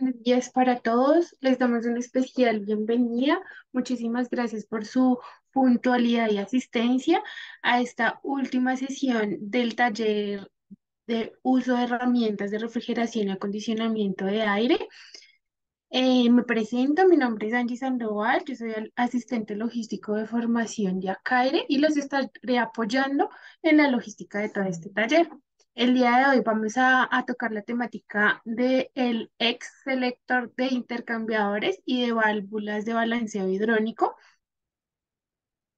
Buenos días para todos. Les damos una especial bienvenida. Muchísimas gracias por su puntualidad y asistencia a esta última sesión del taller de uso de herramientas de refrigeración y acondicionamiento de aire. Eh, me presento, mi nombre es Angie Sandoval, yo soy asistente logístico de formación de ACAIRE y los estaré apoyando en la logística de todo este taller. El día de hoy vamos a, a tocar la temática del ex selector de intercambiadores y de válvulas de balanceo hidrónico.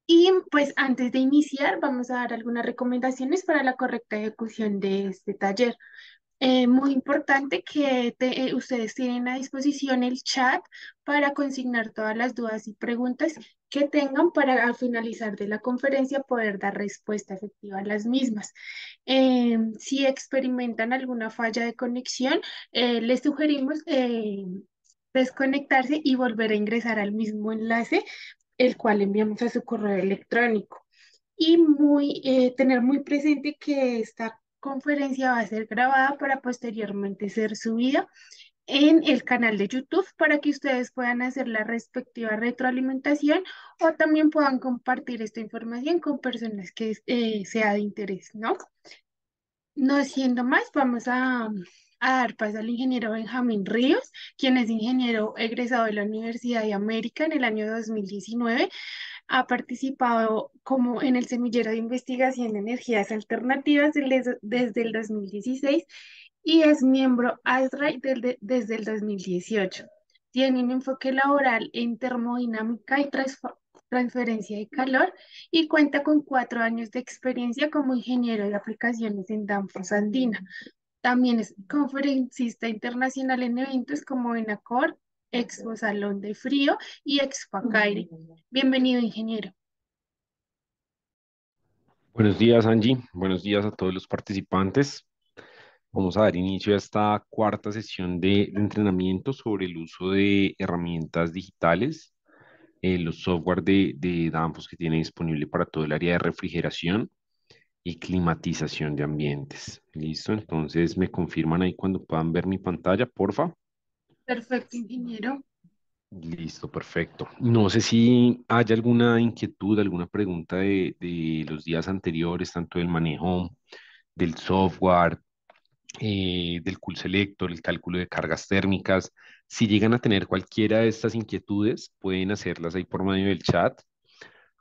Y pues antes de iniciar, vamos a dar algunas recomendaciones para la correcta ejecución de este taller. Eh, muy importante que eh, ustedes tienen a disposición el chat para consignar todas las dudas y preguntas que tengan para al finalizar de la conferencia poder dar respuesta efectiva a las mismas. Em, si experimentan alguna falla de conexión, eh, les sugerimos em, desconectarse y volver a ingresar al mismo enlace, el cual enviamos a su correo electrónico. Y muy, tener muy presente que esta conferencia va a ser grabada para posteriormente ser subida en el canal de YouTube para que ustedes puedan hacer la respectiva retroalimentación o también puedan compartir esta información con personas que eh, sea de interés, ¿no? No siendo más, vamos a, a dar paso al ingeniero Benjamín Ríos, quien es ingeniero egresado de la Universidad de América en el año 2019 ha participado como en el semillero de investigación de energías alternativas desde el 2016 y es miembro ASRAI desde el 2018. Tiene un enfoque laboral en termodinámica y transferencia de calor y cuenta con cuatro años de experiencia como ingeniero de aplicaciones en Danfoss Andina. También es conferencista internacional en eventos como en Expo Salón de Frío y Expo Aire. Bienvenido, ingeniero. Buenos días, Angie. Buenos días a todos los participantes. Vamos a dar inicio a esta cuarta sesión de, entrenamiento sobre el uso de herramientas digitales, eh, los software de, de que tiene disponible para todo el área de refrigeración y climatización de ambientes. Listo, entonces me confirman ahí cuando puedan ver mi pantalla, porfa. Perfecto, ingeniero. Listo, perfecto. No sé si hay alguna inquietud, alguna pregunta de, los días anteriores, tanto del manejo del software, eh, del cool selector, el cálculo de cargas térmicas. Si llegan a tener cualquiera de estas inquietudes, pueden hacerlas ahí por medio del chat.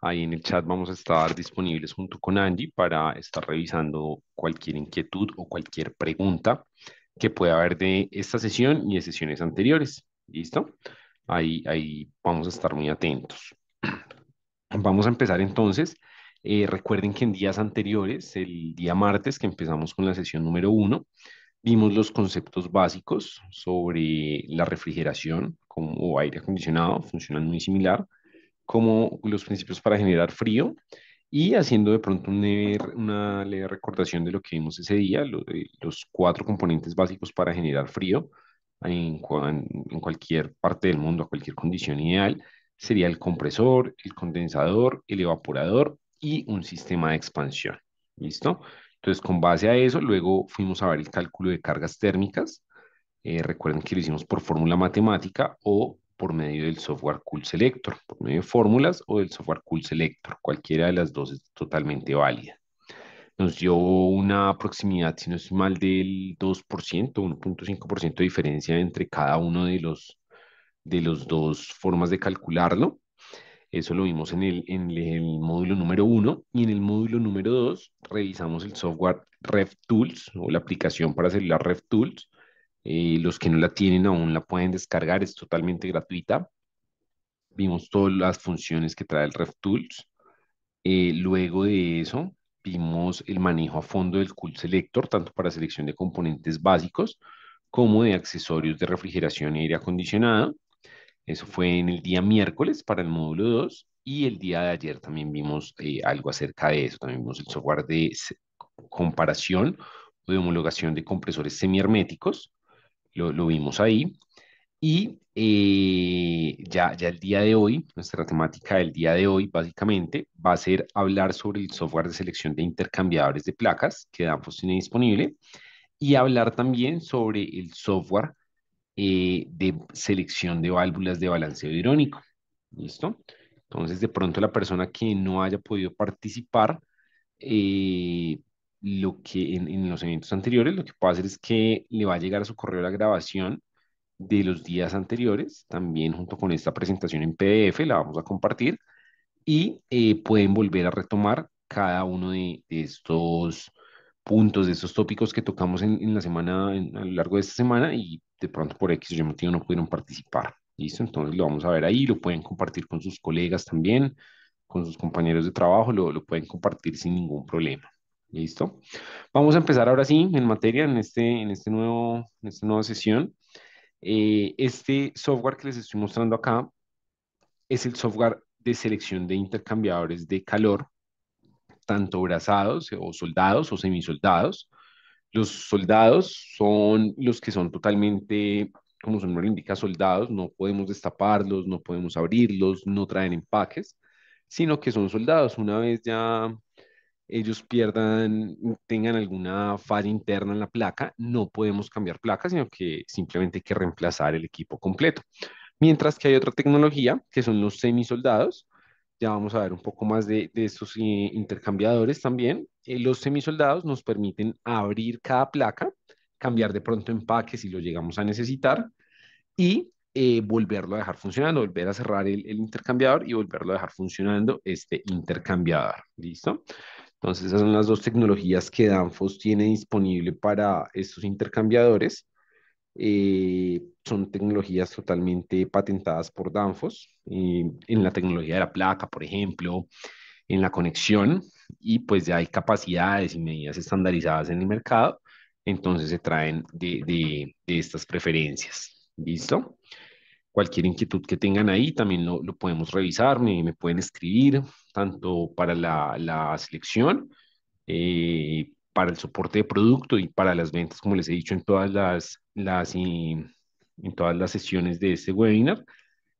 Ahí en el chat vamos a estar disponibles junto con Angie para estar revisando cualquier inquietud o cualquier pregunta que puede haber de esta sesión y de sesiones anteriores. ¿Listo? Ahí, ahí vamos a estar muy atentos. Vamos a empezar entonces. Eh, recuerden que en días anteriores, el día martes que empezamos con la sesión número uno, vimos los conceptos básicos sobre la refrigeración como, o aire acondicionado, funcionan muy similar, como los principios para generar frío y haciendo de pronto e una, una leve recordación de lo que vimos ese día, los cuatro componentes básicos para generar frío en, cualquier parte del mundo, a cualquier condición ideal, sería el compresor, el condensador, el evaporador y un sistema de expansión. ¿Listo? Entonces, con base a eso, luego fuimos a ver el cálculo de cargas térmicas. Eh, recuerden que lo hicimos por fórmula matemática o por medio del software Cool Selector, por medio de fórmulas o del software Cool Selector. Cualquiera de las dos es totalmente válida. Nos dio una proximidad, si no es mal, del 2%, 1.5% de diferencia entre cada uno de los de los dos formas de calcularlo. Eso lo vimos en el, el módulo número 1 y en el módulo número 2 revisamos el software RevTools o la aplicación para hacer celular RevTools. Eh, los que no la tienen aún la pueden descargar, es totalmente gratuita. Vimos todas las funciones que trae el RefTools. Eh, luego de eso, vimos el manejo a fondo del Cool Selector, tanto para selección de componentes básicos como de accesorios de refrigeración y aire acondicionado. Eso fue en el día miércoles para el módulo 2 y el día de ayer también vimos eh, algo acerca de eso. También vimos el software de comparación o de homologación de compresores semiherméticos lo, vimos ahí. Y eh, ya, ya el día de hoy, nuestra temática del día de hoy básicamente va a ser hablar sobre el software de selección de intercambiadores de placas que damos tiene disponible y hablar también sobre el software eh, de selección de válvulas de balanceo irónico, ¿Listo? Entonces, de pronto la persona que no haya podido participar, eh, lo que en, los eventos anteriores, lo que puede hacer es que le va a llegar a su correo la grabación de los días anteriores, también junto con esta presentación en PDF, la vamos a compartir, y eh, pueden volver a retomar cada uno de, estos puntos, de estos tópicos que tocamos en, la semana, a lo largo de esta semana, y de pronto por X o Y motivo no pudieron participar. ¿Listo? Entonces lo vamos a ver ahí, lo pueden compartir con sus colegas también, con sus compañeros de trabajo, lo pueden compartir sin ningún problema. ¿Listo? Vamos a empezar ahora sí en materia, en este, en este nuevo, esta nueva sesión. Eh, este software que les estoy mostrando acá es el software de selección de intercambiadores de calor, tanto brazados o soldados o semisoldados. Los soldados son los que son totalmente, como su nombre indica, soldados, no podemos destaparlos, no podemos abrirlos, no traen empaques, sino que son soldados. Una vez ya ellos pierdan, tengan alguna falla interna en la placa, no podemos cambiar placa, sino que simplemente hay que reemplazar el equipo completo. Mientras que hay otra tecnología, que son los semisoldados, ya vamos a ver un poco más de, de estos eh, intercambiadores también. Eh, los semisoldados nos permiten abrir cada placa, cambiar de pronto empaque si lo llegamos a necesitar y eh, volverlo a dejar funcionando, volver a cerrar el, intercambiador y volverlo a dejar funcionando este intercambiador. ¿Listo? Entonces, esas son las dos tecnologías que Danfos tiene disponible para estos intercambiadores. Eh, son tecnologías totalmente patentadas por Danfos. Eh, en la tecnología de la placa, por ejemplo, en la conexión, y pues ya hay capacidades y medidas estandarizadas en el mercado, entonces se traen de, de estas preferencias. ¿Listo? Cualquier inquietud que tengan ahí también lo, lo podemos revisar, me, me, pueden escribir tanto para la, la selección, eh, para el soporte de producto y para las ventas, como les he dicho en todas las, las, en todas las sesiones de este webinar.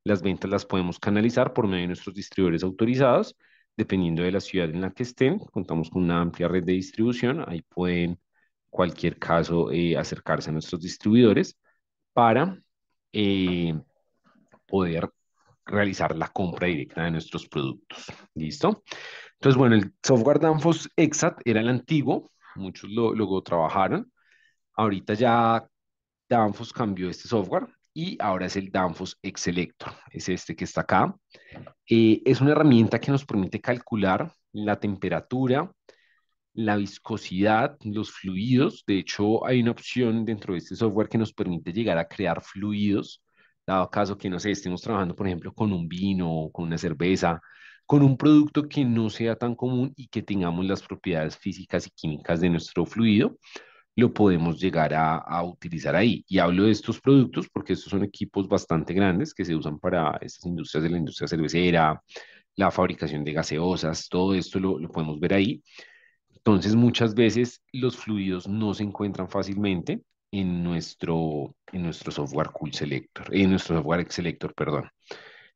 Las ventas las podemos canalizar por medio de nuestros distribuidores autorizados, dependiendo de la ciudad en la que estén. Contamos con una amplia red de distribución, ahí pueden cualquier caso eh, acercarse a nuestros distribuidores para eh, poder realizar la compra directa de nuestros productos. ¿Listo? Entonces, bueno, el software Danfoss Exat era el antiguo, muchos lo, trabajaron. Ahorita ya Danfoss cambió este software y ahora es el Danfoss Exelectro. es este que está acá. Eh, es una herramienta que nos permite calcular la temperatura, la viscosidad, los fluidos. De hecho, hay una opción dentro de este software que nos permite llegar a crear fluidos dado caso que, no sé, estemos trabajando, por ejemplo, con un vino o con una cerveza, con un producto que no sea tan común y que tengamos las propiedades físicas y químicas de nuestro fluido, lo podemos llegar a, utilizar ahí. Y hablo de estos productos porque estos son equipos bastante grandes que se usan para estas industrias de la industria cervecera, la fabricación de gaseosas, todo esto lo podemos ver ahí. Entonces, muchas veces los fluidos no se encuentran fácilmente en nuestro, en nuestro software Cool Selector, en nuestro software Selector, perdón.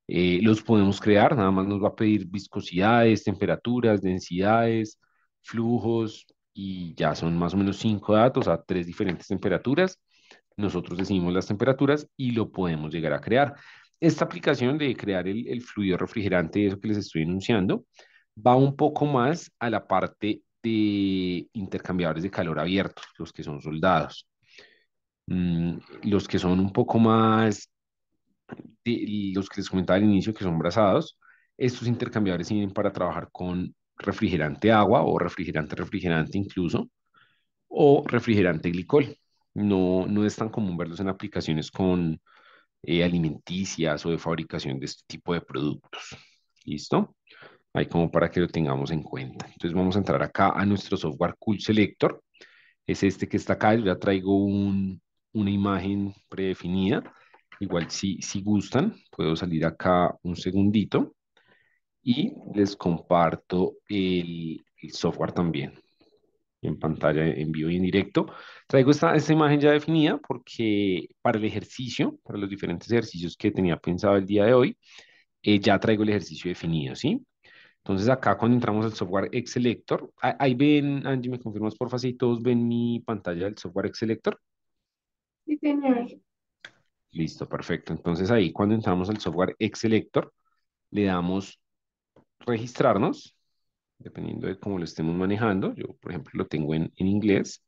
Eh, los podemos crear, nada más nos va a pedir viscosidades, temperaturas, densidades, flujos, y ya son más o menos cinco datos a tres diferentes temperaturas. Nosotros decidimos las temperaturas y lo podemos llegar a crear. Esta aplicación de crear el, fluido refrigerante, eso que les estoy enunciando, va un poco más a la parte de intercambiadores de calor abiertos, los que son soldados. Mm, los que son un poco más, los que les comentaba al inicio, que son brazados, estos intercambiadores sirven para trabajar con refrigerante agua o refrigerante refrigerante incluso, o refrigerante glicol. No, no es tan común verlos en aplicaciones con eh, alimenticias o de fabricación de este tipo de productos. ¿Listo? Ahí como para que lo tengamos en cuenta. Entonces vamos a entrar acá a nuestro software Cool Selector. Es este que está acá. Yo ya traigo un, una imagen predefinida. Igual si, si gustan, puedo salir acá un segundito y les comparto el, software también en pantalla en vivo y en directo. Traigo esta, esta imagen ya definida porque para el ejercicio, para los diferentes ejercicios que tenía pensado el día de hoy, eh, ya traigo el ejercicio definido, ¿sí? Entonces acá cuando entramos al software Exelector, ahí ven, Angie, me confirmas por si todos ven mi pantalla del software Exelector. Sí, Listo, perfecto. Entonces ahí cuando entramos al software Exelector, le damos registrarnos, dependiendo de cómo lo estemos manejando. Yo, por ejemplo, lo tengo en, en inglés.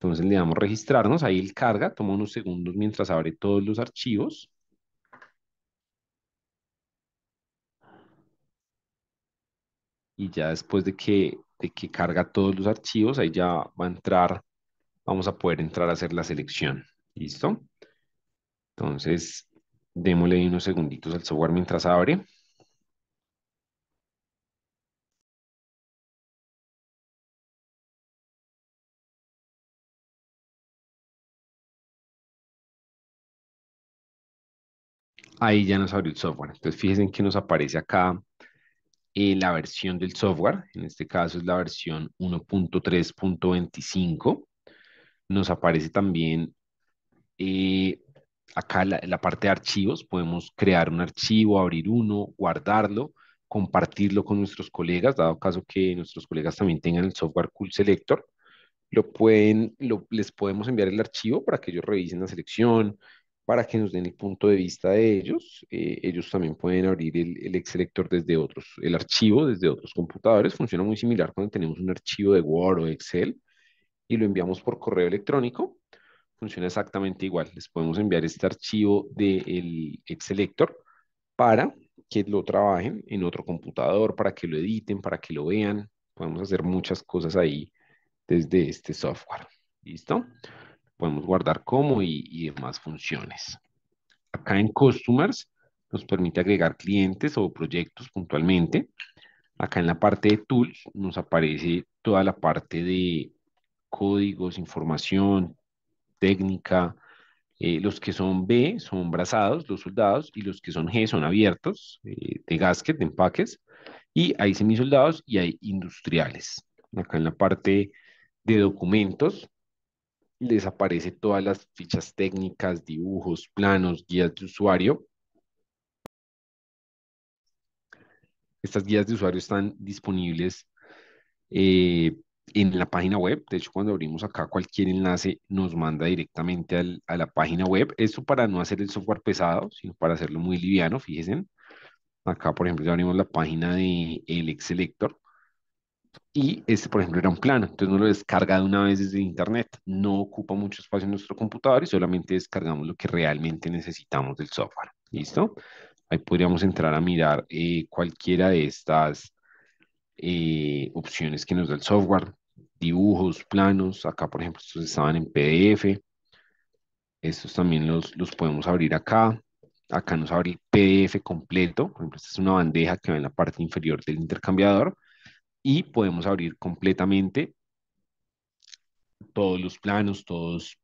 Entonces le damos registrarnos, ahí él carga, toma unos segundos mientras abre todos los archivos. Y ya después de que, de que carga todos los archivos, ahí ya va a entrar, vamos a poder entrar a hacer la selección. ¿Listo? Entonces, démosle unos segunditos al software mientras abre. Ahí ya nos abrió el software. Entonces, fíjense que nos aparece acá eh, la versión del software. En este caso es la versión 1.3.25. Nos aparece también y eh, acá en la, parte de archivos podemos crear un archivo, abrir uno, guardarlo, compartirlo con nuestros colegas, dado caso que nuestros colegas también tengan el software Cool Selector, lo pueden, les podemos enviar el archivo para que ellos revisen la selección, para que nos den el punto de vista de ellos. Eh, ellos también pueden abrir el, el selector desde otros, el archivo desde otros computadores. Funciona muy similar cuando tenemos un archivo de Word o Excel y lo enviamos por correo electrónico funciona exactamente igual. Les podemos enviar este archivo del de para que lo trabajen en otro computador, para que lo editen, para que lo vean. Podemos hacer muchas cosas ahí desde este software. ¿Listo? Podemos guardar como y, y demás funciones. Acá en Customers nos permite agregar clientes o proyectos puntualmente. Acá en la parte de Tools nos aparece toda la parte de códigos, información, técnica. Eh, los que son B son brazados, los soldados, y los que son G son abiertos, eh, de gasket, de empaques. Y hay semisoldados y hay industriales. Acá en la parte de documentos les aparece todas las fichas técnicas, dibujos, planos, guías de usuario. Estas guías de usuario están disponibles eh, en la página web. De hecho, cuando abrimos acá cualquier enlace nos manda directamente a la página web. Esto para no hacer el software pesado, sino para hacerlo muy liviano, fíjense. Acá, por ejemplo, ya abrimos la página de el ex Y este, por ejemplo, era un plano. Entonces, no lo descarga de una vez desde internet. No ocupa mucho espacio en nuestro computador y solamente descargamos lo que realmente necesitamos del software. ¿Listo? Ahí podríamos entrar a mirar eh, cualquiera de estas eh, opciones que nos da el software, dibujos, planos, acá por ejemplo estos estaban en PDF, estos también los, los podemos abrir acá, acá nos abre el PDF completo, por ejemplo esta es una bandeja que va en la parte inferior del intercambiador, y podemos abrir completamente todos los planos, todos,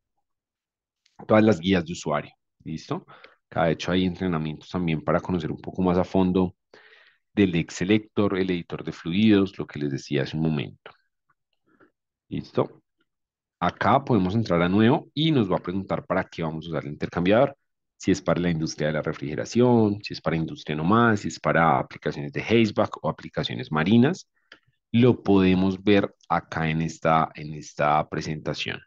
todas las guías de usuario, ¿listo? de hecho hay entrenamientos también para conocer un poco más a fondo del selector el editor de fluidos, lo que les decía hace un momento. ¿Listo? Acá podemos entrar a nuevo y nos va a preguntar para qué vamos a usar el intercambiador. Si es para la industria de la refrigeración, si es para industria nomás, si es para aplicaciones de Haseback o aplicaciones marinas. Lo podemos ver acá en esta, en esta presentación.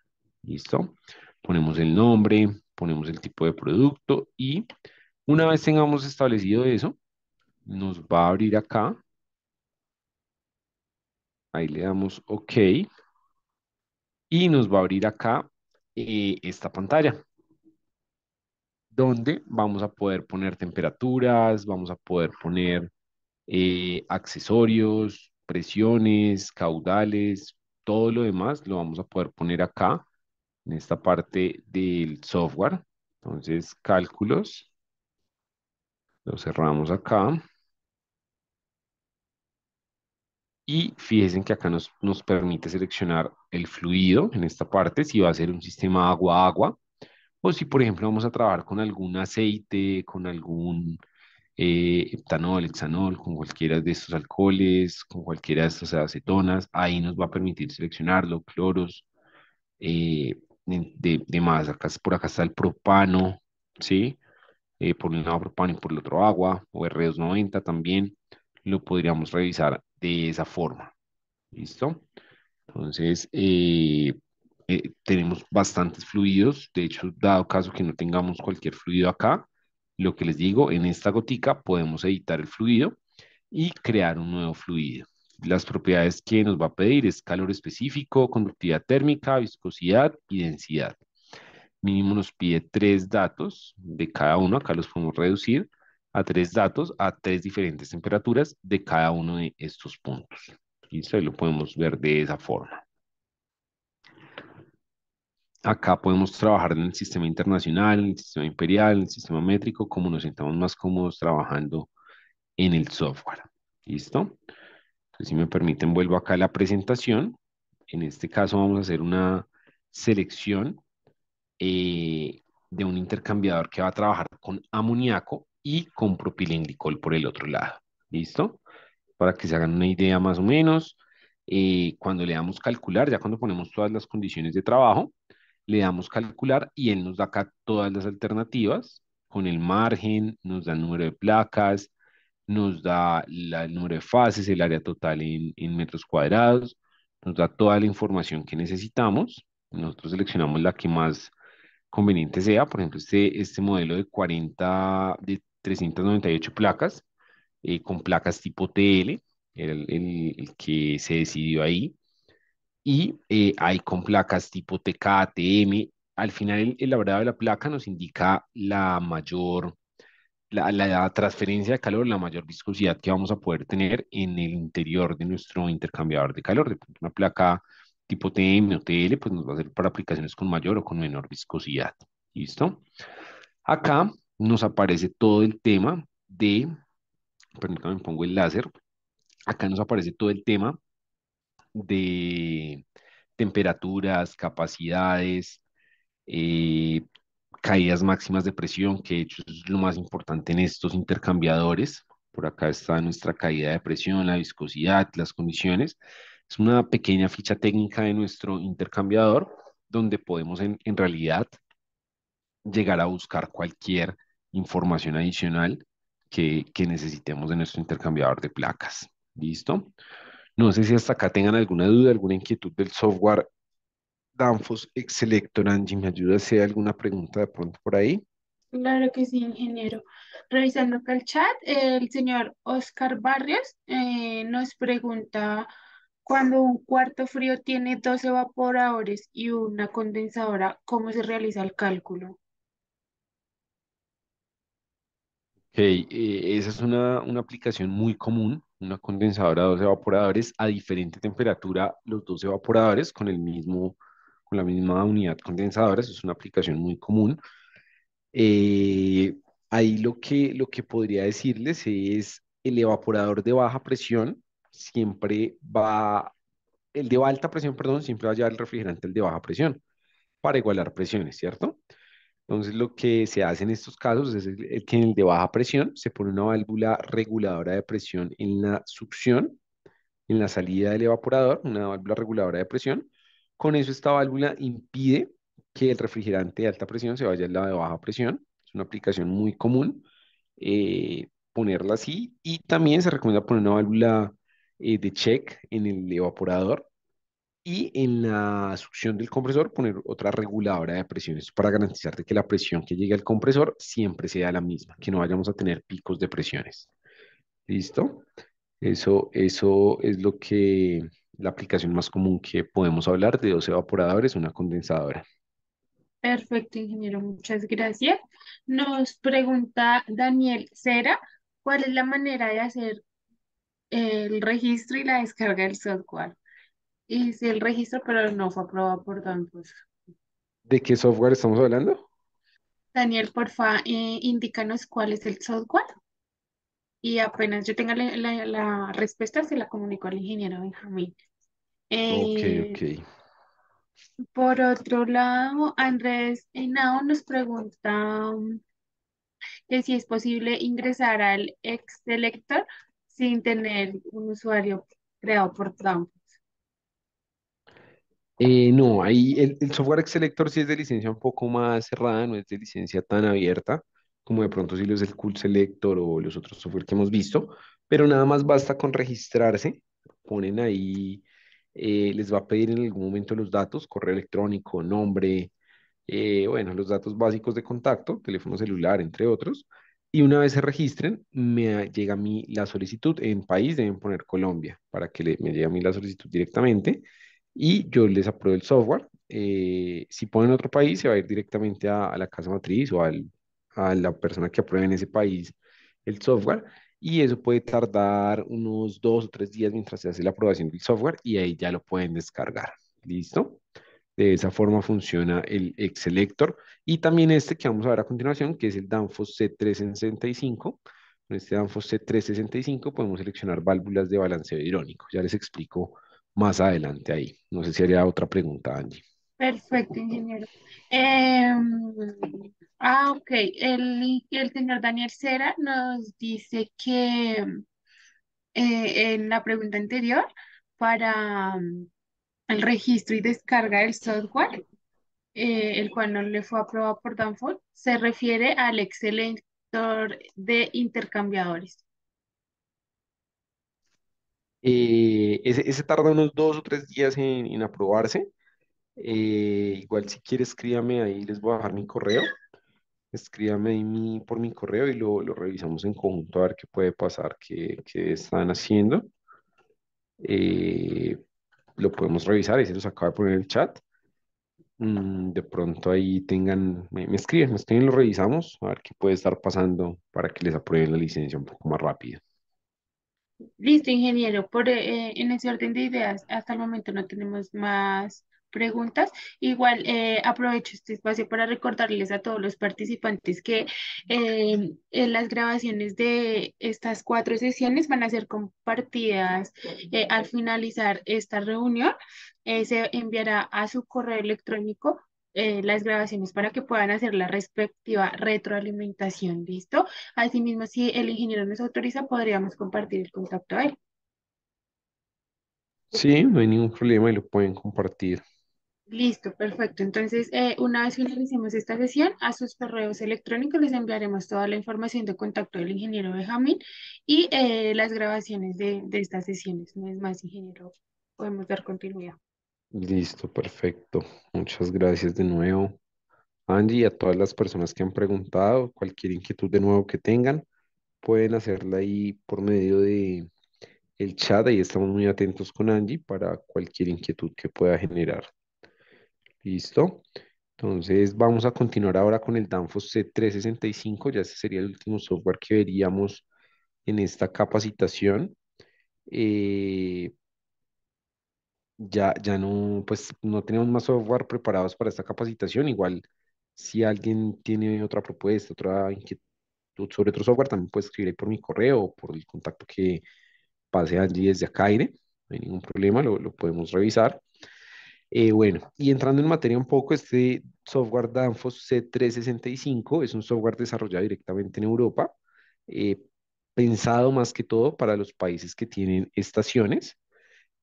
¿Listo? Ponemos el nombre, ponemos el tipo de producto y una vez tengamos establecido eso, nos va a abrir acá. Ahí le damos OK. Y nos va a abrir acá eh, esta pantalla donde vamos a poder poner temperaturas, vamos a poder poner eh, accesorios, presiones, caudales, todo lo demás lo vamos a poder poner acá, en esta parte del software. Entonces, cálculos, lo cerramos acá. Y fíjense que acá nos, nos permite seleccionar el fluido en esta parte, si va a ser un sistema agua-agua, o si, por ejemplo, vamos a trabajar con algún aceite, con algún eh, etanol, hexanol, con cualquiera de estos alcoholes, con cualquiera de estas acetonas, ahí nos va a permitir seleccionarlo, cloros, eh, de, de, más, acá, por acá está el propano, ¿sí? Eh, por un lado propano y por el otro agua, o R290 también, lo podríamos revisar de esa forma. ¿Listo? Entonces, eh, eh, tenemos bastantes fluidos. De hecho, dado caso que no tengamos cualquier fluido acá, lo que les digo, en esta gotica podemos editar el fluido y crear un nuevo fluido. Las propiedades que nos va a pedir es calor específico, conductividad térmica, viscosidad y densidad. Mínimo nos pide tres datos de cada uno, acá los podemos reducir a tres datos a tres diferentes temperaturas de cada uno de estos puntos. ¿Listo? y lo podemos ver de esa forma. Acá podemos trabajar en el sistema internacional, en el sistema imperial, en el sistema métrico, como nos sentamos más cómodos trabajando en el software. ¿Listo? si me permiten, vuelvo acá a la presentación. En este caso vamos a hacer una selección eh, de un intercambiador que va a trabajar con amoníaco y con propilenglicol por el otro lado. ¿Listo? Para que se hagan una idea más o menos, eh, cuando le damos calcular, ya cuando ponemos todas las condiciones de trabajo, le damos calcular y él nos da acá todas las alternativas con el margen, nos da el número de placas, nos da el número de fases, el área total en, metros cuadrados, nos da toda la información que necesitamos. Nosotros seleccionamos la que más conveniente sea. Por ejemplo, este, este modelo de 40, de 398 placas, eh, con placas tipo TL, el, el, que se decidió ahí, y eh, hay con placas tipo TK, TM... Al final, el, verdad de la placa nos indica la mayor, la, transferencia de calor, la mayor viscosidad que vamos a poder tener en el interior de nuestro intercambiador de calor. una placa tipo TM o TL, pues nos va a ser para aplicaciones con mayor o con menor viscosidad. ¿Listo? Acá nos aparece todo el tema de, permítame, pongo el láser, acá nos aparece todo el tema de temperaturas, capacidades, eh, caídas máximas de presión, que de hecho es lo más importante en estos intercambiadores. Por acá está nuestra caída de presión, la viscosidad, las condiciones. Es una pequeña ficha técnica de nuestro intercambiador donde podemos en, en realidad llegar a buscar cualquier información adicional que, que necesitemos de nuestro intercambiador de placas. ¿Listo? No sé si hasta acá tengan alguna duda, alguna inquietud del software Danfoss Exelector. Angie. ¿Me ayuda si hay alguna pregunta de pronto por ahí? Claro que sí, ingeniero. Revisando acá el chat, el señor Oscar Barrios eh, nos pregunta cuando un cuarto frío tiene dos evaporadores y una condensadora, ¿cómo se realiza el cálculo? Ok, eh, esa es una, aplicación muy común, una condensadora dos evaporadores a diferente temperatura, los dos evaporadores con el mismo, con la misma unidad condensadora, eso es una aplicación muy común. Eh, ahí lo que, lo que podría decirles es el evaporador de baja presión siempre va, el de alta presión, perdón, siempre va a llevar el refrigerante el de baja presión para igualar presiones, ¿cierto? Entonces, lo que se hace en estos casos es que en el de baja presión se pone una válvula reguladora de presión en la succión, en la salida del evaporador, una válvula reguladora de presión. Con eso esta válvula impide que el refrigerante de alta presión se vaya al lado de baja presión. Es una aplicación muy común eh, ponerla así y también se recomienda poner una válvula eh, de check en el evaporador y en la succión del compresor poner otra reguladora de presiones para garantizar que la presión que llegue al compresor siempre sea la misma, que no vayamos a tener picos de presiones. ¿Listo? Eso, eso es lo que la aplicación más común que podemos hablar de dos evaporadores, una condensadora. Perfecto, ingeniero, muchas gracias. Nos pregunta Daniel Cera, ¿cuál es la manera de hacer el registro y la descarga del software? Hice el registro, pero no fue aprobado por Don ¿De qué software estamos hablando? Daniel, porfa, eh, indícanos cuál es el software. Y apenas yo tenga la, respuesta, se la comunico al ingeniero Benjamín. ok, eh, ok. Por otro lado, Andrés Henao nos pregunta um, que si es posible ingresar al ex selector sin tener un usuario creado por Trump. Eh, no, ahí el, software Xselector sí es de licencia un poco más cerrada, no es de licencia tan abierta como de pronto si lo es el Cool o los otros software que hemos visto, pero nada más basta con registrarse, ponen ahí, eh, les va a pedir en algún momento los datos, correo electrónico, nombre, eh, bueno, los datos básicos de contacto, teléfono celular, entre otros, y una vez se registren, me llega a mí la solicitud, en país deben poner Colombia, para que me llegue a mí la solicitud directamente, y yo les apruebo el software. Eh, si ponen otro país, se va a ir directamente a, la casa matriz o al, a la persona que apruebe en ese país el software y eso puede tardar unos dos o tres días mientras se hace la aprobación del software y ahí ya lo pueden descargar. ¿Listo? De esa forma funciona el Exelector y también este que vamos a ver a continuación, que es el Danfoss C365. Con este Danfoss C365 podemos seleccionar válvulas de balanceo hidrónico. Ya les explico más adelante ahí. No sé si haría otra pregunta, Angie. Perfecto, ingeniero. Em, ah, ok. El, el, señor Daniel Cera nos dice que eh, en la pregunta anterior para mm, el registro y descarga del software, eh, el cual no le fue aprobado por Danfold, se refiere al excelente de intercambiadores. Eh, ese, tarda unos dos o tres días en, aprobarse. Eh, igual si quiere escríbame ahí, les voy a dejar mi correo. Escríbame ahí por mi correo y lo, lo, revisamos en conjunto a ver qué puede pasar, qué, están haciendo. Eh, lo podemos revisar, y se los acaba de poner en el chat. Mm, de pronto ahí tengan, me, escriben, me lo revisamos, a ver qué puede estar pasando para que les aprueben la licencia un poco más rápido. Listo, ingeniero. Por, eh, en ese orden de ideas, hasta el momento no tenemos más preguntas. Igual eh, aprovecho este espacio para recordarles a todos los participantes que eh, las grabaciones de estas cuatro sesiones van a ser compartidas al finalizar esta reunión. se enviará a su correo electrónico eh, las grabaciones para que puedan hacer la respectiva retroalimentación, ¿listo? Asimismo, si el ingeniero nos autoriza, podríamos compartir el contacto a él. Sí, no hay ningún problema y lo pueden compartir. Listo, perfecto. Entonces, eh, una vez finalicemos esta sesión, a sus correos electrónicos les enviaremos toda la información de contacto del ingeniero Benjamín y eh, las grabaciones de, de estas sesiones. No es más, ingeniero, podemos dar continuidad. Listo, perfecto. Muchas gracias de nuevo, Angie, y a todas las personas que han preguntado, cualquier inquietud de nuevo que tengan, pueden hacerla ahí por medio de el chat, ahí estamos muy atentos con Angie para cualquier inquietud que pueda generar. Listo. Entonces vamos a continuar ahora con el Danfoss C365, ya ese sería el último software que veríamos en esta capacitación. Eh, ya, ya no, pues no tenemos más software preparados para esta capacitación. Igual, si alguien tiene otra propuesta, otra inquietud sobre otro software, también puede escribir por mi correo o por el contacto que pase allí desde Acaire. No hay ningún problema, lo, lo podemos revisar. Eh, bueno, y entrando en materia un poco, este software Danfoss C365 es un software desarrollado directamente en Europa, eh, pensado más que todo para los países que tienen estaciones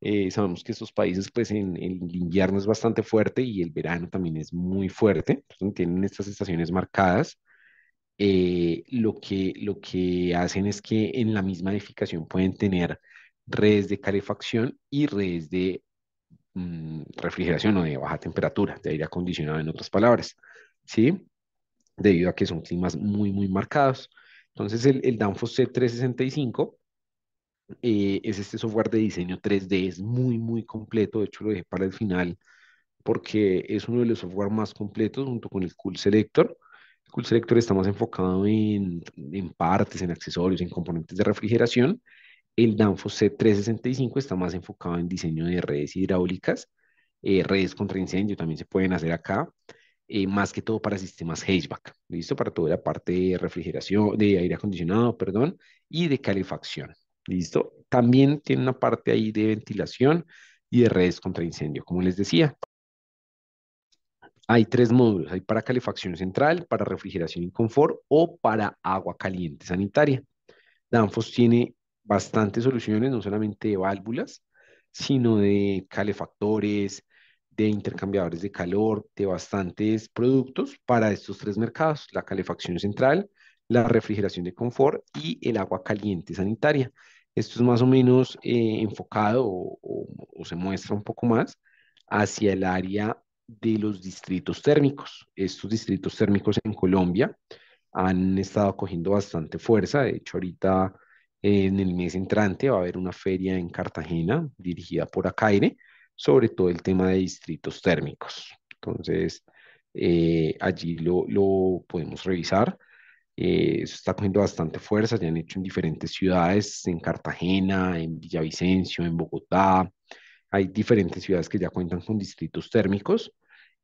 eh, sabemos que estos países, pues en, el invierno es bastante fuerte y el verano también es muy fuerte, Entonces, tienen estas estaciones marcadas. Eh, lo, que, lo que hacen es que en la misma edificación pueden tener redes de calefacción y redes de mm, refrigeración o de baja temperatura, de aire acondicionado en otras palabras, ¿sí? Debido a que son climas muy, muy marcados. Entonces el, el Danfoss C365 eh, es este software de diseño 3D, es muy, muy completo, de hecho lo dejé para el final porque es uno de los software más completos junto con el Cool Selector. El Cool Selector está más enfocado en, en partes, en accesorios, en componentes de refrigeración. El Danfoss C365 está más enfocado en diseño de redes hidráulicas, eh, redes contra incendio también se pueden hacer acá, eh, más que todo para sistemas HVAC, ¿listo? Para toda la parte de refrigeración, de aire acondicionado, perdón, y de calefacción. ¿Listo? También tiene una parte ahí de ventilación y de redes contra incendio, como les decía. Hay tres módulos, hay para calefacción central, para refrigeración y confort o para agua caliente sanitaria. Danfos tiene bastantes soluciones, no solamente de válvulas, sino de calefactores, de intercambiadores de calor, de bastantes productos para estos tres mercados, la calefacción central, la refrigeración de confort y el agua caliente sanitaria. Esto es más o menos eh, enfocado o, se muestra un poco más hacia el área de los distritos térmicos. Estos distritos térmicos en Colombia han estado cogiendo bastante fuerza. De hecho, ahorita en el mes entrante va a haber una feria en Cartagena dirigida por Acaire sobre todo el tema de distritos térmicos. Entonces, eh, allí lo podemos revisar eso eh, está cogiendo bastante fuerza, ya han hecho en diferentes ciudades, en Cartagena, en Villavicencio, en Bogotá. Hay diferentes ciudades que ya cuentan con distritos térmicos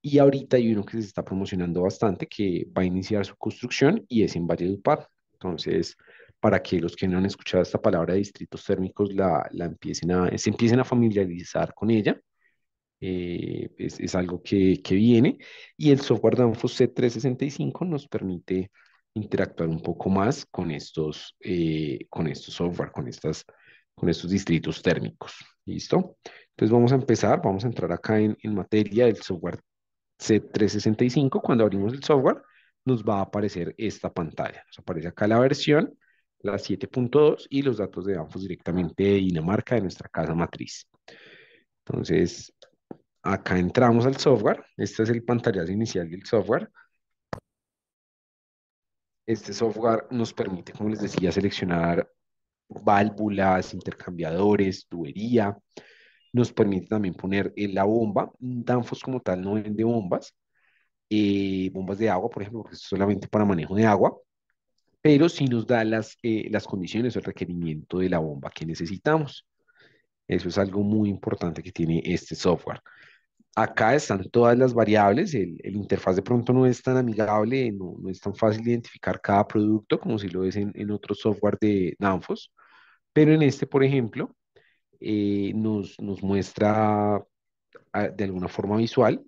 y ahorita hay uno que se está promocionando bastante que va a iniciar su construcción y es en Valledupar. Entonces, para que los que no han escuchado esta palabra de distritos térmicos la, la empiecen a, se empiecen a familiarizar con ella. Eh, es, es, algo que, que, viene y el software Danfoss C365 nos permite interactuar un poco más con estos, eh, con estos software, con, estas, con estos distritos térmicos. ¿Listo? Entonces vamos a empezar, vamos a entrar acá en, materia del software C365. Cuando abrimos el software, nos va a aparecer esta pantalla. Nos aparece acá la versión, la 7.2 y los datos de ambos directamente de Dinamarca, de nuestra casa matriz. Entonces, acá entramos al software. Este es el pantallazo inicial del software. Este software nos permite, como les decía, seleccionar válvulas, intercambiadores, tubería. Nos permite también poner la bomba. Danfoss como tal no vende bombas, eh, bombas de agua, por ejemplo, porque es solamente para manejo de agua, pero sí nos da las, eh, las condiciones, el requerimiento de la bomba que necesitamos. Eso es algo muy importante que tiene este software acá están todas las variables, el, interfaz de pronto no es tan amigable, no, es tan fácil identificar cada producto como si lo es en, en otro software de Danfoss, pero en este, por ejemplo, eh, nos, muestra ah, de alguna forma visual.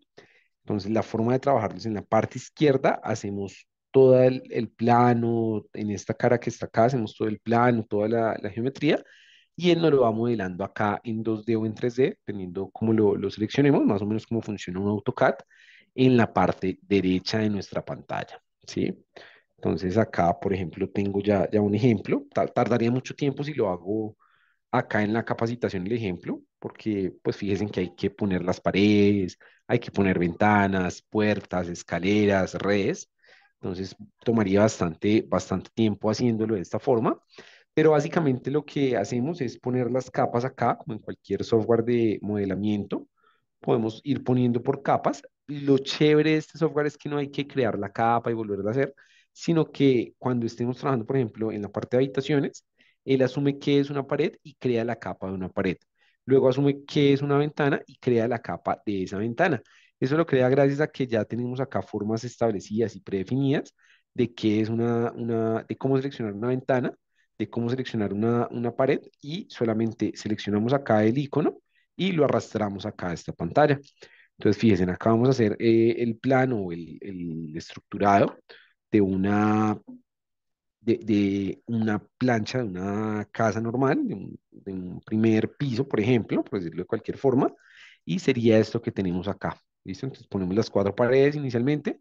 Entonces, la forma de trabajarlos es en la parte izquierda, hacemos todo el, plano, en esta cara que está acá, hacemos todo el plano, toda la geometría, y él nos lo va modelando acá en 2D o en 3D, teniendo como lo, lo seleccionemos, más o menos cómo funciona un AutoCAD en la parte derecha de nuestra pantalla, ¿sí? Entonces acá, por ejemplo, tengo ya, ya un ejemplo, tardaría mucho tiempo si lo hago acá en la capacitación el ejemplo, porque pues fíjense que hay que poner las paredes, hay que poner ventanas, puertas, escaleras, redes, entonces tomaría bastante, bastante tiempo haciéndolo de esta forma, pero básicamente lo que hacemos es poner las capas acá, como en cualquier software de modelamiento. Podemos ir poniendo por capas. Lo chévere de este software es que no hay que crear la capa y volverla a hacer, sino que cuando estemos trabajando, por ejemplo, en la parte de habitaciones, él asume que es una pared y crea la capa de una pared. Luego asume que es una ventana y crea la capa de esa ventana. Eso lo crea gracias a que ya tenemos acá formas establecidas y predefinidas de qué es una, una de cómo seleccionar una ventana de cómo seleccionar una, una pared y solamente seleccionamos acá el icono y lo arrastramos acá a esta pantalla. Entonces, fíjense, acá vamos a hacer eh, el plano o el, estructurado de una, de, una plancha, de una casa normal, de un, primer piso, por ejemplo, por decirlo de cualquier forma, y sería esto que tenemos acá. ¿Listo? Entonces ponemos las cuatro paredes inicialmente,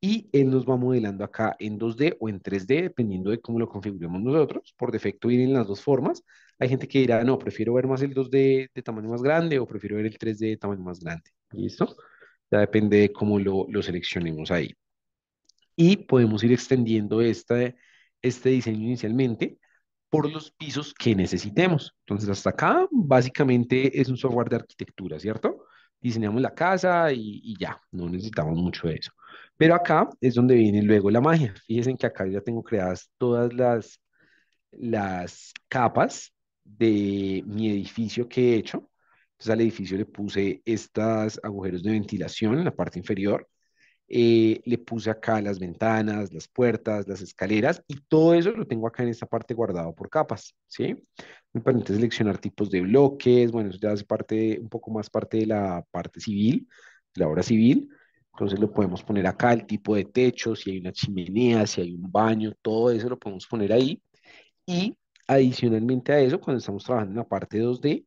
y él nos va modelando acá en 2D o en 3D, dependiendo de cómo lo configuremos nosotros. Por defecto vienen las dos formas. Hay gente que dirá, no, prefiero ver más el 2D de tamaño más grande o prefiero ver el 3D de tamaño más grande. ¿Listo? Ya depende de cómo lo, lo seleccionemos ahí. Y podemos ir extendiendo este, este diseño inicialmente por los pisos que necesitemos. Entonces, hasta acá básicamente es un software de arquitectura, ¿cierto? Diseñamos la casa y, ya, no necesitamos mucho de eso. Pero acá es donde viene luego la magia. Fíjense que acá ya tengo creadas todas las, las capas de mi edificio que he hecho. Entonces al edificio le puse estos agujeros de ventilación en la parte inferior. Eh, le puse acá las ventanas, las puertas, las escaleras y todo eso lo tengo acá en esta parte guardado por capas, ¿sí? Me permite seleccionar tipos de bloques, bueno, eso ya hace parte, un poco más parte de la parte civil, de la obra civil, entonces lo podemos poner acá, el tipo de techo, si hay una chimenea, si hay un baño, todo eso lo podemos poner ahí. Y adicionalmente a eso, cuando estamos trabajando en la parte 2D,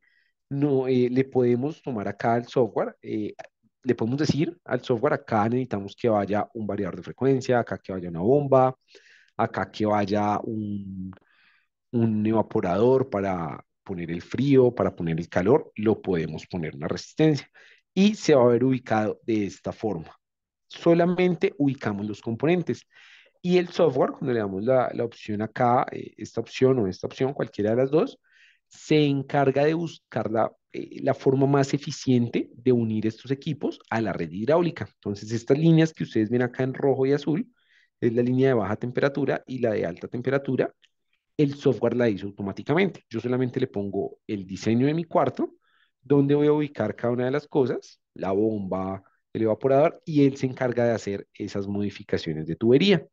no, eh, le podemos tomar acá el software, eh, le podemos decir al software, acá necesitamos que vaya un variador de frecuencia, acá que vaya una bomba, acá que vaya un, un evaporador para poner el frío, para poner el calor, lo podemos poner una resistencia y se va a ver ubicado de esta forma. Solamente ubicamos los componentes y el software, cuando le damos la, la opción acá, eh, esta opción o esta opción, cualquiera de las dos, se encarga de buscar eh, la, forma más eficiente de unir estos equipos a la red hidráulica. Entonces, estas líneas que ustedes ven acá en rojo y azul es la línea de baja temperatura y la de alta temperatura. El software la hizo automáticamente. Yo solamente le pongo el diseño de mi cuarto, donde voy a ubicar cada una de las cosas, la bomba, el evaporador, y él se encarga de hacer esas modificaciones de tubería.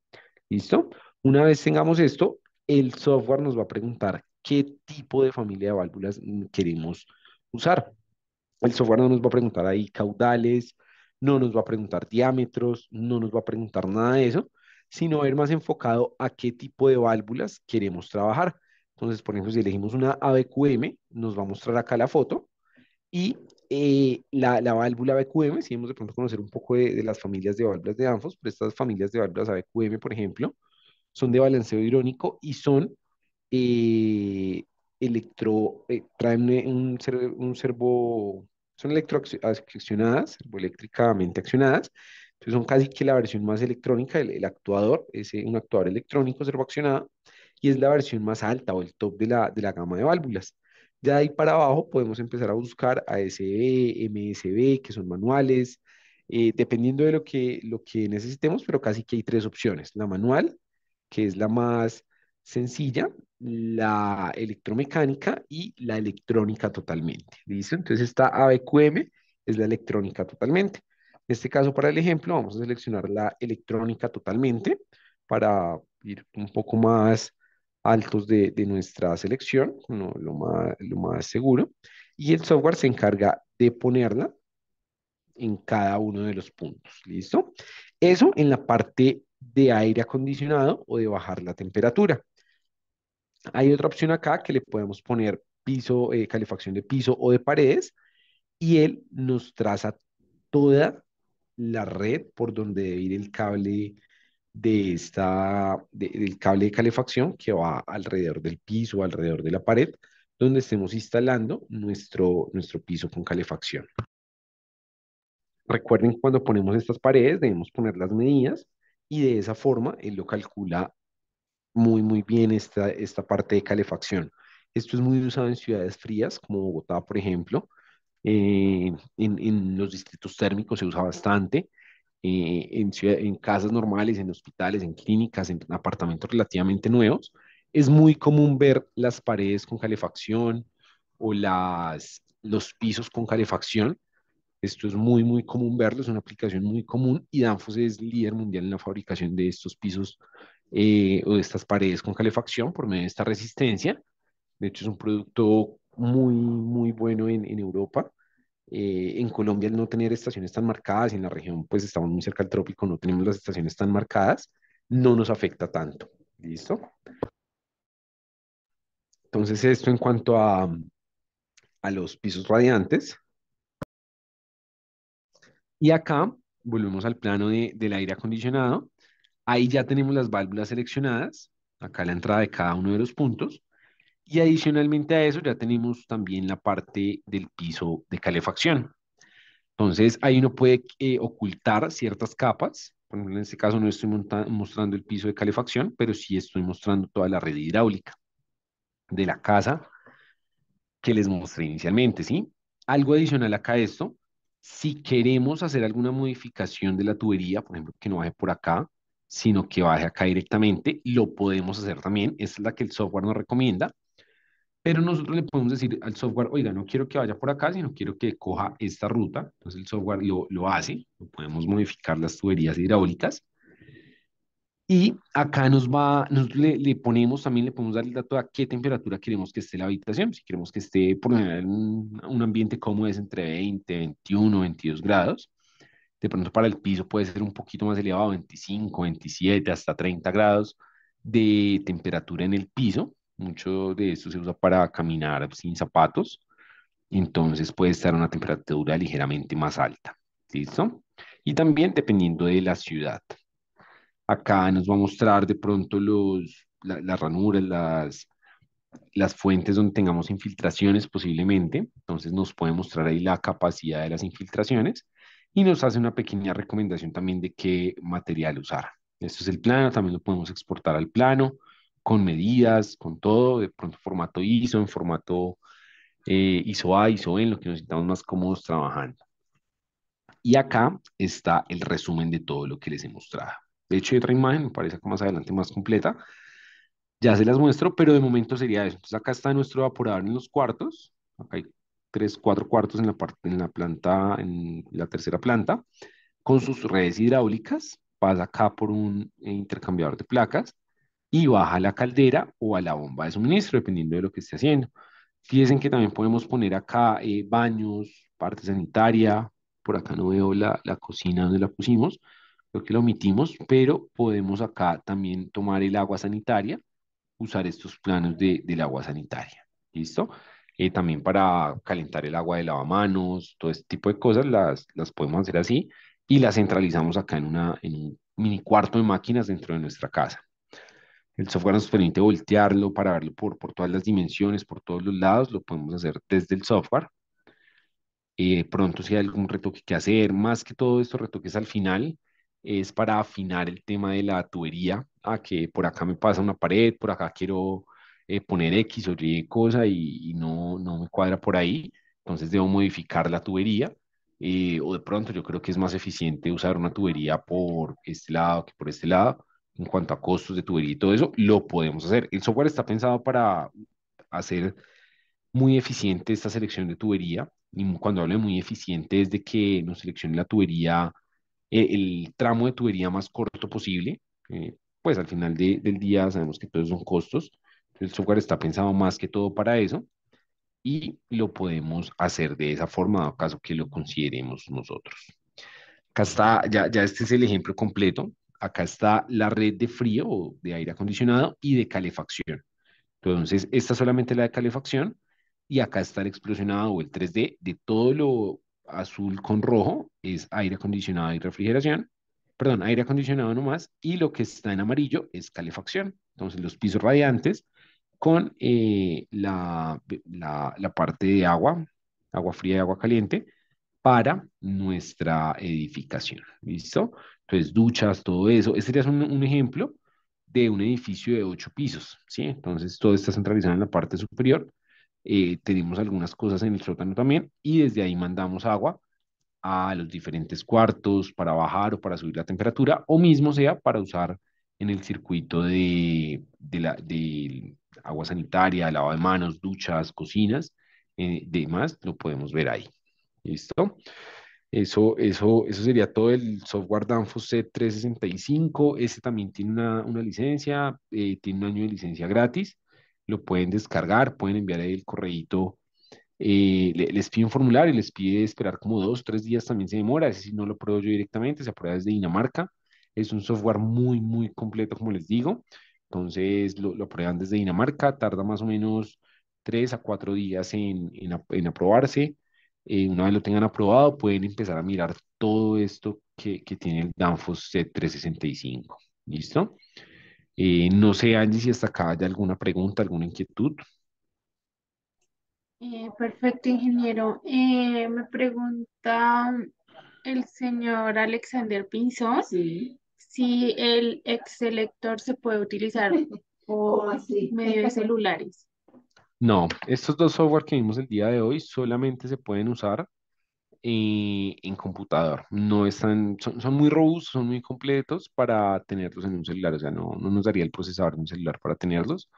¿Listo? Una vez tengamos esto, el software nos va a preguntar qué tipo de familia de válvulas queremos usar. El software no nos va a preguntar ahí caudales, no nos va a preguntar diámetros, no nos va a preguntar nada de eso, sino ver más enfocado a qué tipo de válvulas queremos trabajar. Entonces, por ejemplo, si elegimos una ABQM, nos va a mostrar acá la foto y eh, la, válvula ABQM, si hemos de pronto conocer un poco de, de, las familias de válvulas de ANFOS, pero estas familias de válvulas ABQM, por ejemplo, son de balanceo irónico y son y electro, eh, traen eh, un, un, servo, son electroaccionadas, eléctricamente accionadas, entonces son casi que la versión más electrónica, el, actuador es eh, un actuador electrónico servoaccionado y es la versión más alta o el top de la, de la gama de válvulas. Ya de ahí para abajo podemos empezar a buscar ASB, e, MSB, que son manuales, dependiendo de lo que, lo que necesitemos, pero casi que hay tres opciones. La manual, que es la más sencilla, la electromecánica y la electrónica totalmente. ¿Listo? Entonces esta ABQM es la electrónica totalmente. En este caso, para el ejemplo, vamos a seleccionar la electrónica totalmente para ir un poco más altos de, nuestra selección, lo, más, lo más seguro. Y el software se encarga de ponerla en cada uno de los puntos. ¿Listo? Eso en la parte de aire acondicionado o de bajar la temperatura. Hay otra opción acá que le podemos poner piso, eh, calefacción de piso o de paredes y él nos traza toda la red por donde debe ir el cable de esta, del cable de calefacción que va alrededor del piso, alrededor de la pared, donde estemos instalando nuestro, nuestro piso con calefacción. Recuerden, cuando ponemos estas paredes, debemos poner las medidas y de esa forma él lo calcula muy, muy bien esta, esta parte de calefacción. Esto es muy usado en ciudades frías, como Bogotá, por ejemplo. Eh, en, en, los distritos térmicos se usa bastante. Eh, en, casas normales, en hospitales, en clínicas, en apartamentos relativamente nuevos. Es muy común ver las paredes con calefacción o las, los pisos con calefacción. Esto es muy, muy común verlo, es una aplicación muy común y Danfoss es líder mundial en la fabricación de estos pisos eh, o estas paredes con calefacción por medio de esta resistencia. De hecho, es un producto muy, muy bueno en, en Europa. Eh, en Colombia, el no tener estaciones tan marcadas, y en la región, pues estamos muy cerca al trópico, no tenemos las estaciones tan marcadas, no nos afecta tanto. ¿Listo? Entonces, esto en cuanto a, a los pisos radiantes. Y acá volvemos al plano de, del aire acondicionado. Ahí ya tenemos las válvulas seleccionadas, acá la entrada de cada uno de los puntos. Y adicionalmente a eso ya tenemos también la parte del piso de calefacción. Entonces ahí uno puede eh, ocultar ciertas capas. Por ejemplo, en este caso no estoy mostrando el piso de calefacción, pero sí estoy mostrando toda la red hidráulica de la casa que les mostré inicialmente, ¿sí? Algo adicional acá a esto, si queremos hacer alguna modificación de la tubería, por ejemplo, que no baje por acá, sino que baje acá directamente. Lo podemos hacer también, es la que el software nos recomienda, pero nosotros le podemos decir al software, oiga, no quiero que vaya por acá, sino quiero que coja esta ruta. Entonces el software lo, hace, lo podemos modificar las tuberías hidráulicas. Y acá nos va, nos le, le, ponemos también, le podemos dar el dato a qué temperatura queremos que esté la habitación. Si queremos que esté por en un, ambiente cómodo es entre 20, 21, 22 grados, de pronto para el piso puede ser un poquito más elevado, 25, 27, hasta 30 grados de temperatura en el piso. Mucho de eso se usa para caminar sin zapatos, entonces puede estar una temperatura ligeramente más alta. ¿Listo? Y también dependiendo de la ciudad. Acá nos va a mostrar de pronto los, las ranuras, las, las fuentes donde tengamos infiltraciones posiblemente. Entonces nos puede mostrar ahí la capacidad de las infiltraciones y nos hace una pequeña recomendación también de qué material usar. esto es el plano, también lo podemos exportar al plano con medidas, con todo, de pronto formato ISO, en formato eh, ISO A, ISO en lo que nos sintamos más cómodos trabajando. Y acá está el resumen de todo lo que les he mostrado. De hecho, hay otra imagen, me parece que más adelante más completa. Ya se las muestro, pero de momento sería eso. Entonces acá está nuestro evaporador en los cuartos. Acá hay tres, cuatro cuartos en la, parte, en la planta, en la tercera planta, con sus redes hidráulicas, pasa acá por un eh, intercambiador de placas y baja a la caldera o a la bomba de suministro, dependiendo de lo que esté haciendo. Fíjense que también podemos poner acá eh, baños, parte sanitaria, por acá no veo la, la cocina donde la pusimos, creo que la omitimos, pero podemos acá también tomar el agua sanitaria, usar estos planos de, del agua sanitaria. ¿Listo? también para calentar el agua de lavamanos, todo este tipo de cosas las, las podemos hacer así y las centralizamos acá en, una, en un mini cuarto de máquinas dentro de nuestra casa. El software nos permite voltearlo para verlo por, por todas las dimensiones, por todos los lados, lo podemos hacer desde el software. pronto si hay algún retoque que hacer, más que todo estos retoques al final, es para afinar el tema de la tubería, a que por acá me pasa una pared, por acá quiero eh, poner X o Y cosa y, no, no me cuadra por ahí, entonces debo modificar la tubería. Eh, o de pronto yo creo que es más eficiente usar una tubería por este lado que por este lado. En cuanto a costos de tubería y todo eso, lo podemos hacer. El software está pensado para hacer muy eficiente esta selección de tubería. Y cuando hablo de muy eficiente es de que nos seleccione la tubería, eh, el, tramo de tubería más corto posible. pues al final de, del día sabemos que todos son costos. El software está pensado más que todo para eso y lo podemos hacer de esa forma, o caso que lo consideremos nosotros. Acá está, ya, ya este es el ejemplo completo. Acá está la red de frío o de aire acondicionado y de calefacción. Entonces, esta es solamente la de calefacción y acá está el explosionado o el 3D de todo lo azul con rojo es aire acondicionado y refrigeración, perdón, aire acondicionado nomás, y lo que está en amarillo es calefacción. Entonces los pisos radiantes con eh, la, parte de agua, agua fría y agua caliente, para nuestra edificación. ¿Listo? Entonces, duchas, todo eso. Este sería un, ejemplo de un edificio de ocho pisos, ¿sí? Entonces, todo está centralizado en la parte superior. Eh, tenemos algunas cosas en el sótano también y desde ahí mandamos agua a los diferentes cuartos para bajar o para subir la temperatura o mismo sea para usar en el circuito de, la, de, agua sanitaria, lavado de manos, duchas, cocinas, eh, demás, lo podemos ver ahí. ¿Listo? Eso, eso, eso sería todo el software Danfoss C365. Este también tiene una, una licencia, eh, tiene un año de licencia gratis. Lo pueden descargar, pueden enviar el correíto. Eh, les pide un formulario, les pide esperar como dos, tres días también se demora. Ese si no lo pruebo yo directamente, se aprueba desde Dinamarca. Es un software muy, muy completo, como les digo. Entonces lo, lo aprueban desde Dinamarca, tarda más o menos tres a cuatro días en, aprobarse. Eh, una vez lo tengan aprobado, pueden empezar a mirar todo esto que, tiene el Danfoss C365. ¿Listo? Eh, no sé, Angie, si hasta acá hay alguna pregunta, alguna inquietud. Eh, perfecto, ingeniero. me pregunta el señor Alexander Pinzón. Sí si el exelector se puede utilizar por medio de celulares. No, estos dos software que vimos el día de hoy solamente se pueden usar eh, en computador. No están, son, son, muy robustos, son muy completos para tenerlos en un celular. O sea, no, no nos daría el procesador de un celular para tenerlos.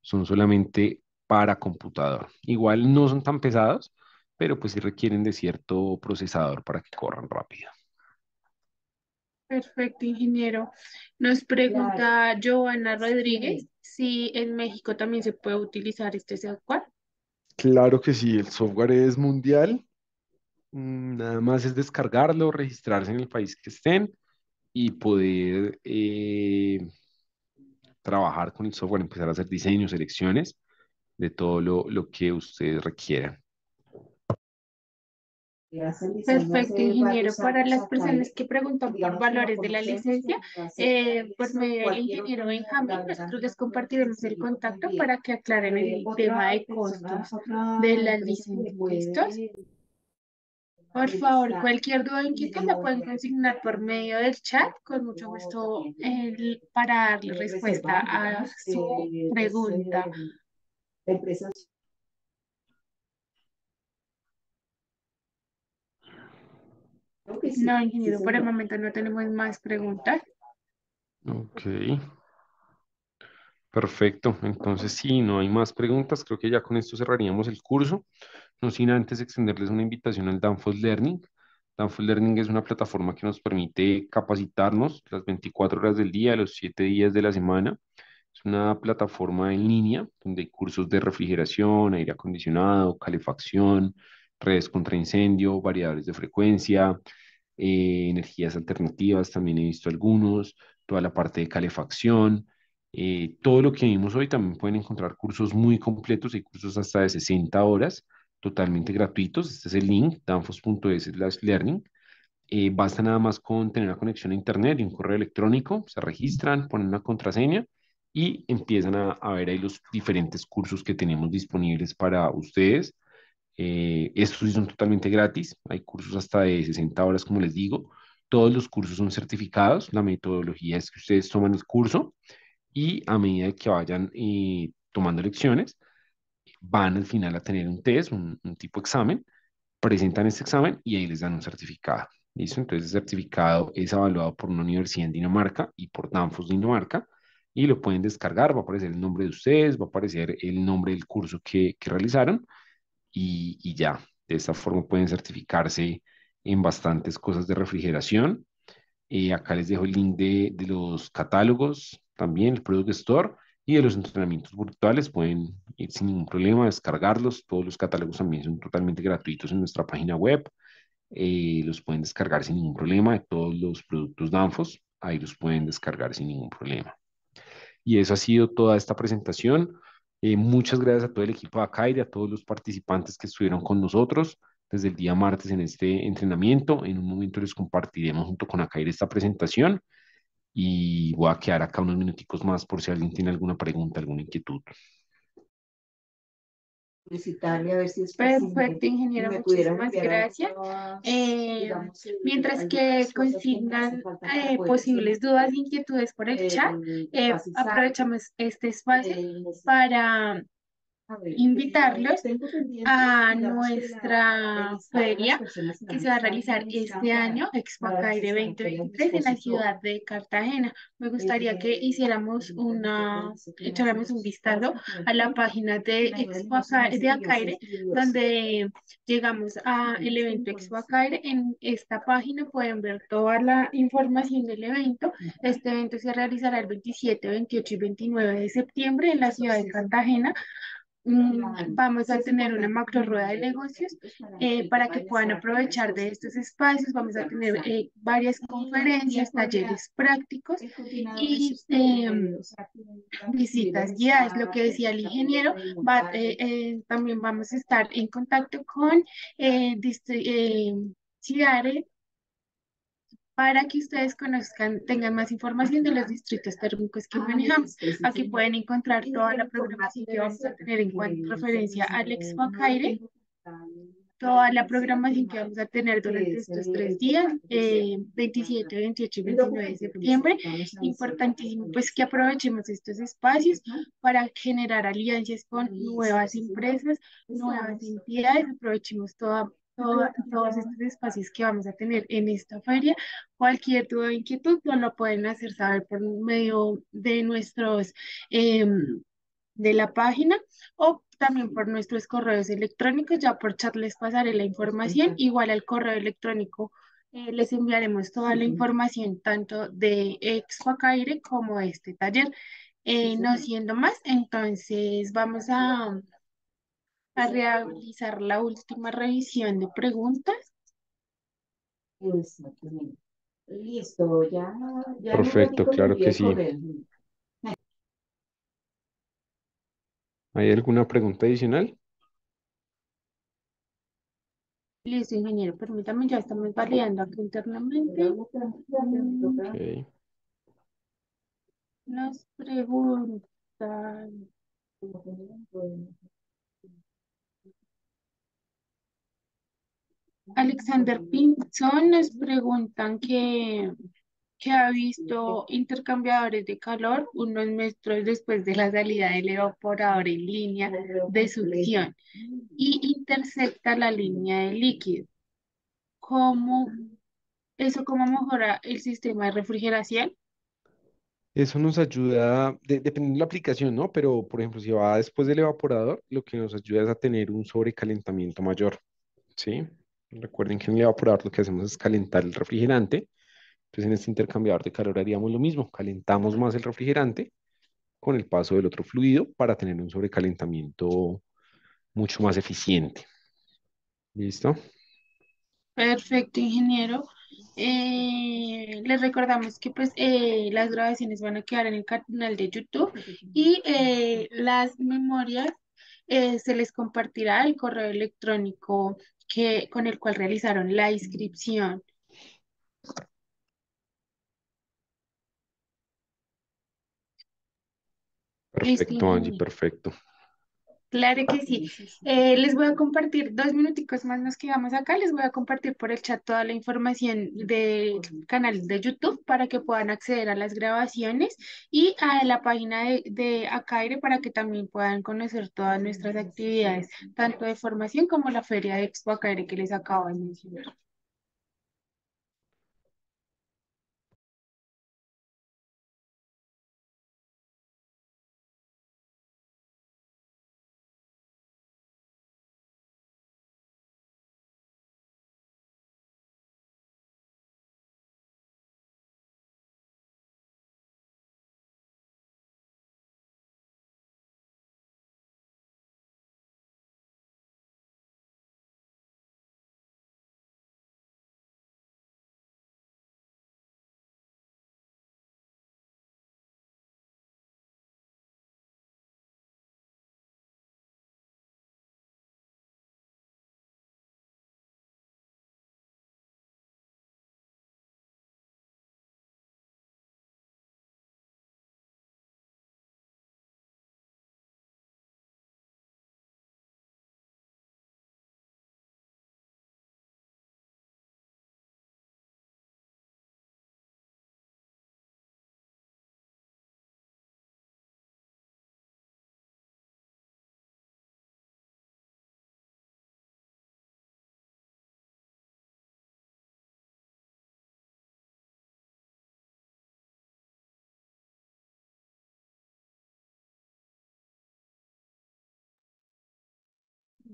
Son solamente para computador. Igual no son tan pesados, pero pues sí requieren de cierto procesador para que corran rápido. Perfecto, ingeniero. Nos pregunta Joana Rodríguez si en México también se puede utilizar este software. Claro que sí, el software es mundial. Mm, nada más es descargarlo, registrarse en el país que estén y poder eh, trabajar con el software, empezar a hacer diseños, selecciones de todo lo, lo que ustedes requieran. Perfecto, ingeniero. Para las personas que preguntan por valores de la licencia, por medio del ingeniero Benjamín, nosotros les compartiremos el contacto para que aclaren eh, el tema de costos de las licencias. Por favor, cualquier duda o inquietud la pueden consignar por medio del chat, con mucho gusto el para darle respuesta a su este, este pregunta. No, ingeniero, por el momento no tenemos más preguntas. Ok. Perfecto. Entonces, si no hay más preguntas, creo que ya con esto cerraríamos el curso. No sin antes extenderles una invitación al Danfoss Learning. Danfoss Learning es una plataforma que nos permite capacitarnos las 24 horas del día, los 7 días de la semana. Es una plataforma en línea donde hay cursos de refrigeración, aire acondicionado, calefacción, redes contra incendio, variables de frecuencia, eh, energías alternativas, también he visto algunos, toda la parte de calefacción. Eh, todo lo que vimos hoy también pueden encontrar cursos muy completos y cursos hasta de 60 horas, totalmente gratuitos. Este es el link, danfos.es learning. Eh, basta nada más con tener una conexión a internet y un correo electrónico, se registran, ponen una contraseña y empiezan a, a ver ahí los diferentes cursos que tenemos disponibles para ustedes eh, estos son totalmente gratis, hay cursos hasta de 60 horas, como les digo. Todos los cursos son certificados, la metodología es que ustedes toman el curso y a medida que vayan eh, tomando lecciones, van al final a tener un test, un, tipo examen, presentan ese examen y ahí les dan un certificado. Entonces, el certificado es evaluado por una universidad en Dinamarca y por Danfoss Dinamarca y lo pueden descargar. Va a aparecer el nombre de ustedes, va a aparecer el nombre del curso que realizaron y, ya, de esta forma pueden certificarse en bastantes cosas de refrigeración. Eh, acá les dejo el link de, los catálogos, también el Product Store y de los entrenamientos virtuales. Pueden ir sin ningún problema, descargarlos. Todos los catálogos también son totalmente gratuitos en nuestra página web. Eh, los pueden descargar sin ningún problema. Todos los productos Danfos, ahí los pueden descargar sin ningún problema. Y eso ha sido toda esta presentación. Eh, muchas gracias a todo el equipo de acá a todos los participantes que estuvieron con nosotros desde el día martes en este entrenamiento. En un momento les compartiremos junto con Acair esta presentación y voy a quedar acá unos minuticos más por si alguien tiene alguna pregunta, alguna inquietud a Perfecto, ingeniero, muchísimas gracias. Eh, mientras que consignan eh, posibles dudas e inquietudes por el chat, eh, aprovechamos este espacio para pues, invitarlos a nuestra feria que se va a realizar este año, Expo Acaire 2023, en la ciudad de Cartagena. Me gustaría pues, que hiciéramos una, echáramos un vistazo a la página de Expo pues, Acaire, donde llegamos a el evento Expo Acaire. En esta página pueden ver toda la información del evento. Este evento se realizará el 27, 28 y 29 de septiembre en la ciudad de Cartagena Mm, vamos a tener una macro rueda de negocios eh, para que puedan aprovechar de estos espacios. Vamos a tener eh, varias conferencias, talleres prácticos y em, visitas guiadas. Lo que decía el ingeniero, eh, también vamos a estar en contacto con eh, para que ustedes conozcan, tengan más información de los distritos térmicos que ah, manejamos. Aquí pueden encontrar toda la programación que vamos a tener en cuanto referencia al Alex toda la programación que vamos a tener durante estos tres días, 27, 28 y 29 de septiembre. Importantísimo, pues que aprovechemos estos espacios para generar alianzas con nuevas empresas, nuevas entidades, aprovechemos toda todos estos espacios que vamos a tener en esta feria. Cualquier duda o inquietud nos lo pueden hacer saber por medio de nuestros, em, de la página o también por nuestros correos electrónicos. Ya por chat les pasaré la información. Igual al correo electrónico eh, les enviaremos toda la información tanto de Expo como de este taller. Eh, no siendo más, entonces vamos a a realizar la última revisión de preguntas. Listo, ya. Perfecto, claro que sí. ¿Hay alguna pregunta adicional? Listo, ingeniero, permítame, ya estamos variando aquí internamente. Okay. preguntas Alexander Pinson nos preguntan que, que ha visto intercambiadores de calor unos metros después de la salida del evaporador en línea de succión y intercepta la línea de líquido. ¿Cómo, ¿Eso cómo mejora el sistema de refrigeración? Eso nos ayuda, depende dependiendo de la aplicación, ¿no? Pero, por ejemplo, si va después del evaporador, lo que nos ayuda es a tener un sobrecalentamiento mayor, ¿sí? Recuerden que en el evaporador lo que hacemos es calentar el refrigerante. Entonces en este intercambiador de calor haríamos lo mismo, calentamos más el refrigerante con el paso del otro fluido para tener un sobrecalentamiento mucho más eficiente. ¿Listo? Perfecto, ingeniero. Eh, les recordamos que pues eh, las grabaciones van a quedar en el canal de YouTube y eh, las memorias se les compartirá el correo electrónico que, con el cual realizaron la inscripción. Perfecto, Angie, perfecto. Claro que sí. Eh, les voy a compartir dos minuticos más nos quedamos acá. Les voy a compartir por el chat toda la información del canal de YouTube para que puedan acceder a las grabaciones y a la página de, de Acaire para que también puedan conocer todas nuestras actividades, tanto de formación como la feria de Expo Acaire que les acabo de mencionar.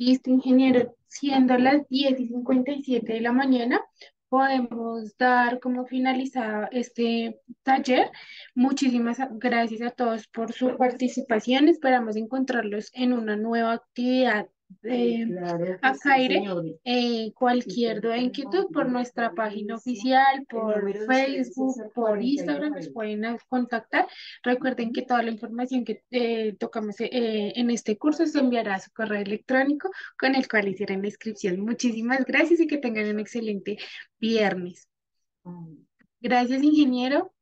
Listo, ingeniero. Siendo las 10 y 57 de la mañana, podemos dar como finalizado este taller. Muchísimas gracias a todos por su participación. Esperamos encontrarlos en una nueva actividad eh, a eh, cualquier duda inquietud por nuestra página oficial, por Facebook, por Instagram, nos pueden contactar. Recuerden que toda la información que eh, tocamos eh, en este curso se enviará a su correo electrónico con el cual hicieron la inscripción. Muchísimas gracias y que tengan un excelente viernes. Gracias, ingeniero.